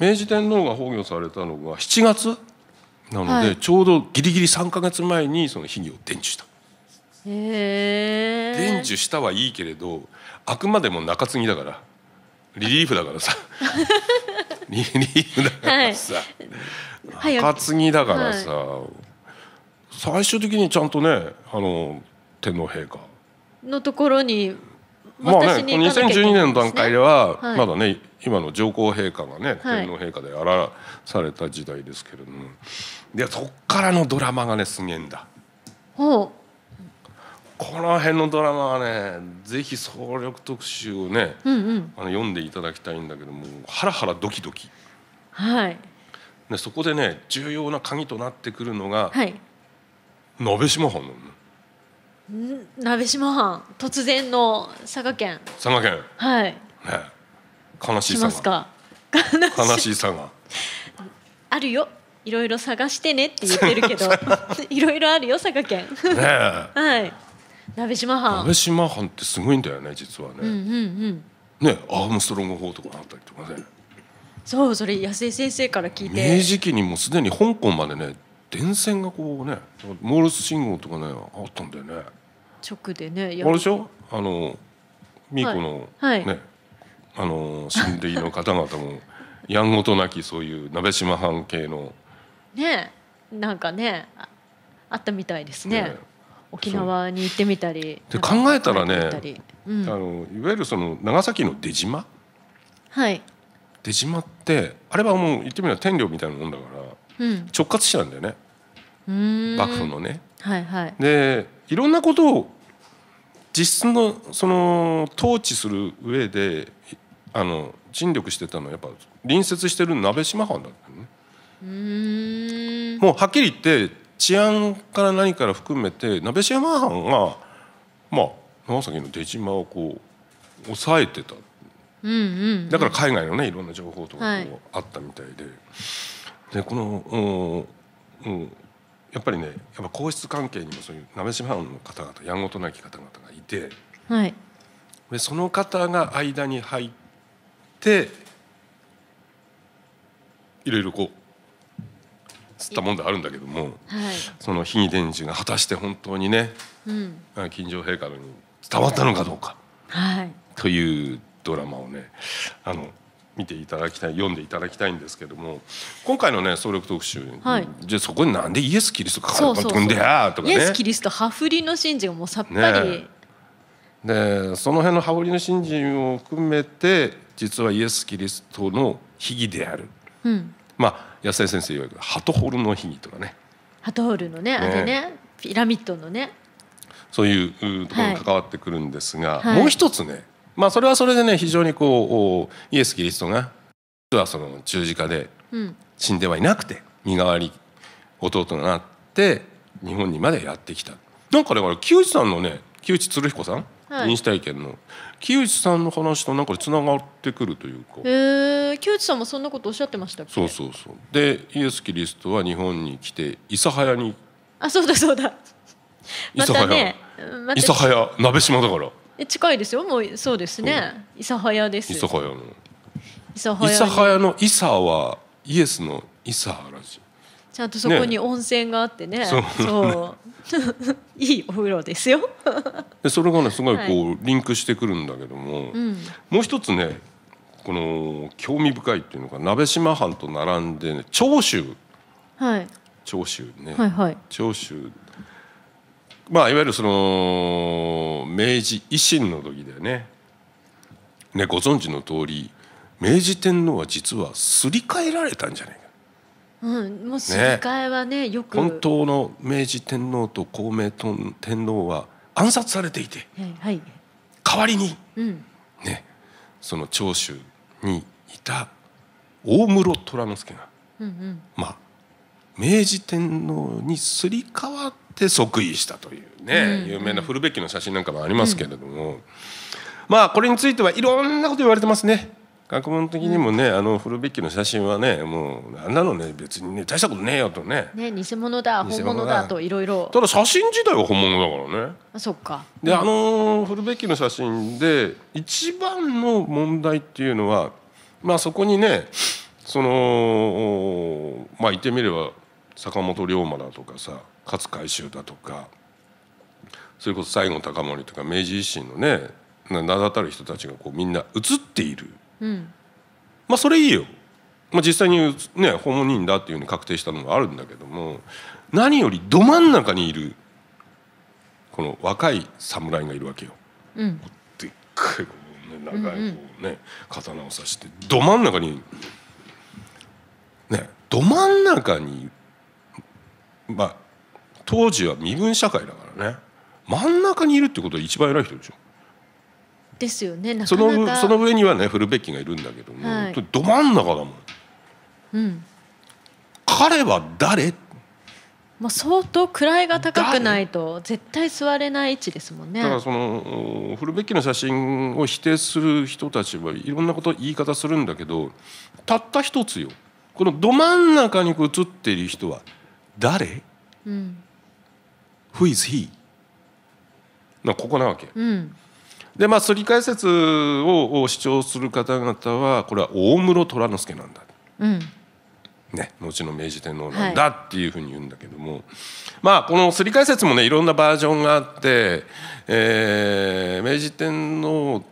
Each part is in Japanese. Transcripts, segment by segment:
明治天皇が崩御されたのが7月なので、はい、ちょうどギリギリ3か月前にその秘技を伝授した。伝授したはいいけれどあくまでも中継ぎだからリリーフだからさ リリーフだからさ、はい、中継ぎだからさ、はい、最終的にちゃんとねあの天皇陛下のところにまあねこの2012年の段階では、まだね今の上皇陛下がね、天皇陛下であらされた時代ですけれどもでそっからのドラマがねすげえんだ。ほうこの辺のドラマはねぜひ総力特集をね、うんうん、あの読んでいただきたいんだけどもハラハラドキドキ、はい、でそこでね重要な鍵となってくるのが、はい、鍋島藩の鍋島藩突然の佐賀県佐賀県はいね悲しいさが悲しさがあるよいろいろ探してねって言ってるけど いろいろあるよ佐賀県ね はい鍋島藩鍋島藩ってすごいんだよね実はね、うんうんうん、ねアームストロング法とかあったりとかねそうそれ安井先生から聞いて明治期にもすでに香港までね電線がこうねモールス信号とかねあったんだよね直でねあれでしょあの美ーコの、はい、ね、はいあの親類の方々も やんごとなきそういう鍋島藩系のねなんかねあったみたいですね、ね、沖縄に行ってみたりで考えたらね、あのいわゆるその長崎の出島はい出島ってあれはもう言ってみれば天領みたいなもんだから、うん、直轄しなんだよね幕府のね。はいはい、でいろんなことを実質のその統治する上であの尽力してたのはやっぱ隣接してる鍋島藩だったねもうはっきり言って治安から何から含めて鍋島藩がまあ長崎の出島をこう抑えてた、うんうんうん、だから海外のねいろんな情報とかこうあったみたいで、でこの、うんうん、やっぱりねやっぱ皇室関係にもそういう鍋島藩の方々やんごとなき方々がいて、はい、でその方が間に入ってていろいろこうつったもんであるんだけども、はい、その非儀伝授が果たして本当にね、うん、金城陛下に伝わったのかどうか、はい、というドラマをねあの見ていただきたい読んでいただきたいんですけども今回のね総力特集、はい、じゃあそこになんでイエス・キリストかかれたんだよとかねイエス・キリスト羽振りの信心がもうさっぱり、ね、でその辺の羽織の信心を含めて実はイエス・キリストの秘義である、うん、まあ安江先生いわくハトホルの秘義とかねハトホルのね、ね、あれねピラミッドのねそういうところに関わってくるんですが、はい、もう一つね、まあ、それはそれでね非常にこうイエス・キリストが実はその十字架で死んではいなくて身代わり弟となって日本にまでやってきた。なんかだか木内さんのね木内鶴彦さん臨死体験の木内さんの話となんかつながってくるというか、えー、木内さんもそんなことおっしゃってましたっけそうそうそうでイエス・キリストは日本に来て諫早にあそうだそうだ 諫早、ね、諫早鍋島だからえ近いですよもうそうですね諫早です諫早の諫早の諫はイエスの諫原ちゃんとそこに温泉があってね、ね、そう いいお風呂ですよそれがねすごいこう、リンクしてくるんだけども、うん、もう一つねこの興味深いっていうのが鍋島藩と並んで、ね、長州、はい、長州ね、はいはい、長州まあいわゆるその明治維新の時だよねねご存知の通り明治天皇は実はすり替えられたんじゃないかうん、もうはね、ね、よく本当の明治天皇と孝明天皇は暗殺されていて、はい、代わりに、うん、ね、その長州にいた大室虎之助が、うんうん、まあ明治天皇にすり替わって即位したというね、うん、有名な古べきの写真なんかもありますけれども、うん、まあこれについてはいろんなこと言われてますね。学問的にもね、あの古ルベの写真はねもうあんなのね別にね大したことねえよとねね偽物だ本物だといろいろただ写真自体は本物だからねあそっかで、うん、あの古ルベの写真で一番の問題っていうのはまあそこにねそのまあ言ってみれば坂本龍馬だとかさ勝海舟だとかそれこそ西郷隆盛とか明治維新のね名だたる人たちがこうみんな写っている。うん、まあそれいいよ、まあ、実際にね訪問人だっていうふうに確定したのがあるんだけども何よりど真ん中にいるこの若い侍がいるわけよ。うん、でっかいこう、ね、長いこうね、うんうん、刀を刺してど真ん中にねど真ん中にまあ当時は身分社会だからね真ん中にいるってことは一番偉い人でしょ。ですよねそのその上にはねフルベッキがいるんだけども、はい、ど真ん中だもん、うん、彼は誰もう相当位が高くないと絶対座れない位置ですもんねだからそのフルベッキの写真を否定する人たちはいろんなこと言い方するんだけどたった一つよこのど真ん中に写っている人は誰、うん、Who is he? なここなわけ。うんでまあすり替え説を主張する方々はこれは大室虎之助なんだ、うん、ね、後の明治天皇なんだっていうふうに言うんだけども、はい、まあこのすり替え説もねいろんなバージョンがあって、えー、明治天皇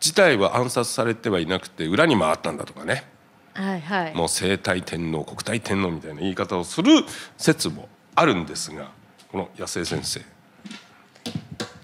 自体は暗殺されてはいなくて裏に回ったんだとかね、はいはい、もう生体天皇国体天皇みたいな言い方をする説もあるんですがこの安江先生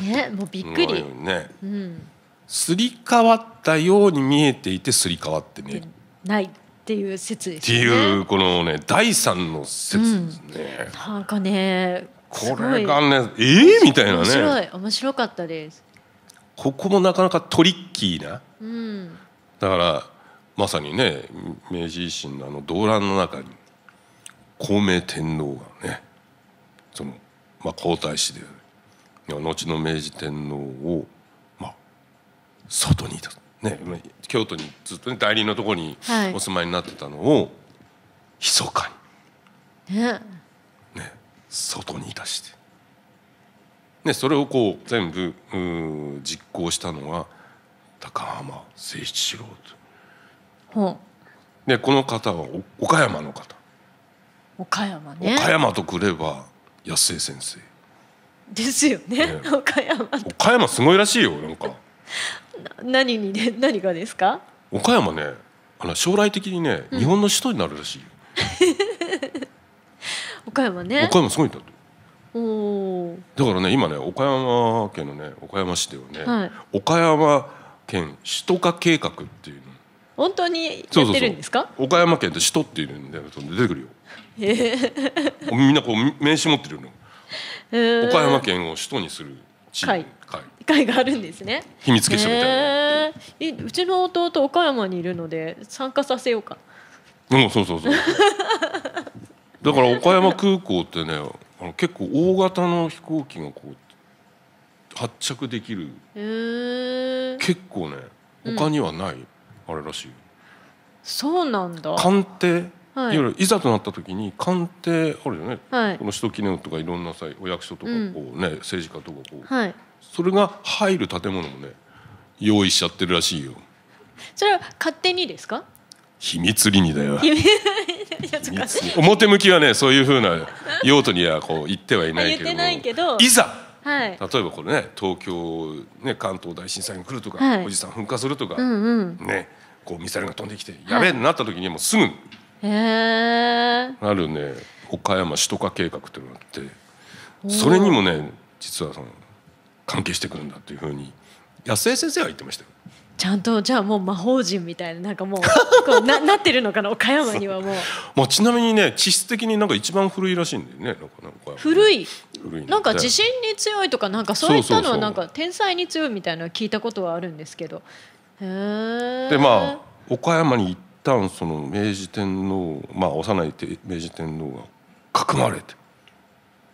ねもうびっくり、ねうん、すり替わったように見えていてすり替わってねないっていう説、ね、っていうこのね第三の説ですね、うん、なんかねこれがねえー、みたいなね面白い面白かったですここもなかなかトリッキーな、うん、だからまさにね明治維新のあの動乱の中に孔明天皇がねその、まあ、皇太子で後の明治天皇を、まあ、外にいた、ね、京都にずっと、ね、代理のところにお住まいになってたのを、はい、密かに、ね、外に出して、ね、それをこう全部う実行したのが高浜誠七郎と。でこの方は岡山の方岡山ね岡山とくれば安江先生ですよね、ね、岡山岡山すごいらしいよなんかな 何にね何がですか岡山ねあの将来的にね、うん、日本の首都になるらしい 岡山ね岡山すごいんだとておだからね今ね岡山県のね岡山市ではね、はい、岡山県首都化計画っていうの本当にやってるんですか岡山県って首都っていうんで出てくるよ、えー、みんなこう名刺持ってるの岡山県を首都にする地域会があるんですね秘密結社みたいな、えー、うちの弟岡山にいるので参加させようかうんそうそうそう だから岡山空港ってねあの結構大型の飛行機がこう発着できる、えー、結構ね他にはない、うん、あれらしいそうなんだ艦艇はい、いわゆるいざとなった時に官邸あるよね、はい、この首都記念とかいろんなさお役所とかこうね、うん、政治家とかこう、はい、それが入る建物もね用意しちゃってるらしいよ。それは勝手にですか秘密裏にだよ表向きはねそういうふうな用途にはこう言ってはいないけどいけどいざはい、例えばこれね東京、ね、関東大震災が来るとか、はい、おじさん噴火するとか、うんうん、ね、こうミサイルが飛んできてやべえってなった時にもうすぐへえあるね岡山首都化計画っていうのがあってそれにもね実はその関係してくるんだっていうふうに安江先生は言ってましたよ。ちゃんとじゃあもう魔法人みたいななんかもう こうななってるのかな岡山にはもう まあ、ちなみにね地質的になんか一番古いらしいんだよね古い古い、なんか地震に強いとかなんかそういったのはなんか天才に強いみたいなの聞いたことはあるんですけどでまあ岡山に行っ旦その明治天皇まあ幼い明治天皇がかくまれて、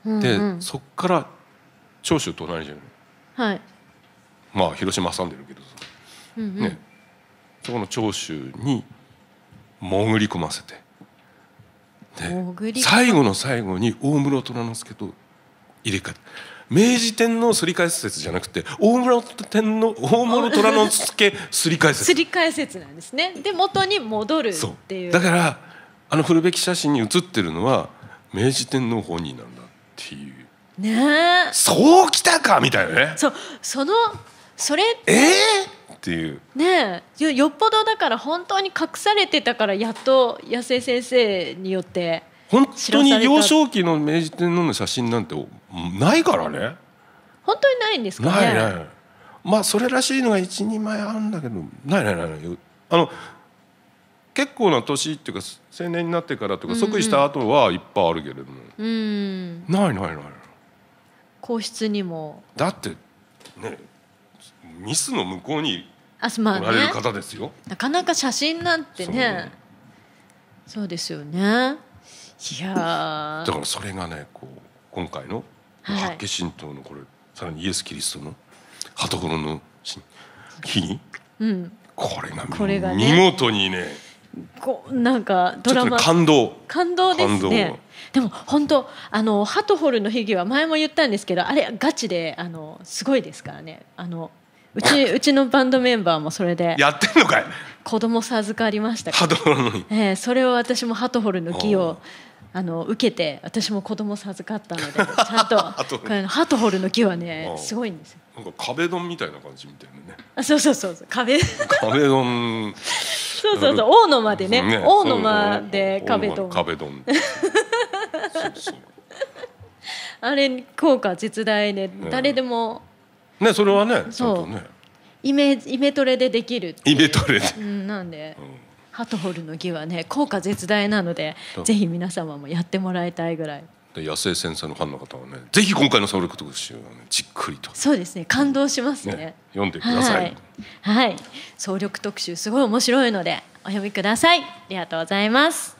うんうん、でそっから長州と同じじゃない、はい、まあ広島挟んでるけどさ、うんうん、ね、そこの長州に潜り込ませてで最後の最後に大室虎之助と入れ替え明治天皇すり替え説じゃなくて大村天皇大物虎之助すり替え説すり替え説なんですねで元に戻るっていうだからあの古べき写真に写ってるのは明治天皇本人なんだっていうねそうきたかみたいなねそうそのそれえー、っていうねよよっぽどだから本当に隠されてたからやっと安江先生によって本当に幼少期の明治天皇の写真なんてないからね本当にないんですか、ね、ないないまあそれらしいのが一人前あるんだけどないないないないあの結構な年っていうか青年になってからとか、即位した後はいっぱいあるけれども、うん、ないないない皇室にもだってねミスの向こうに来られる方ですよ、まあね、なかなか写真なんてねそうですよねいやだからそれがねこう今回のはい、神道のこれさらにイエス・キリストの鳩頃の日に、うん、これがこれが、ね、見事にねこなんかドラマ、感動感動ですねでも本当あのハトホルの悲劇は前も言ったんですけどあれガチであのすごいですからねあのうちうちのバンドメンバーもそれでやってんのかい子供授かりましたから、ハトホルのえー、それを私もハトホルの儀をあの受けて私も子供授かったので ちゃんととハートホールの木はねすごいんですよなんか壁ドンみたいな感じみたいなねあそうそうそう壁壁ドンそうそうそう大野までね、大野まで壁ドン壁ドンあれ効果絶大で、ね、誰でもねそれはねそうねイメイメトレでできるイメトレで、うん、なんで、うんハトホルの儀はね効果絶大なのでぜひ皆様もやってもらいたいぐらい野生先生のファンの方はねぜひ今回のサウルク特集を、ね、じっくりとそうですね感動しますね、ね、読んでください、はい、はい、総力特集すごい面白いのでお読みくださいありがとうございます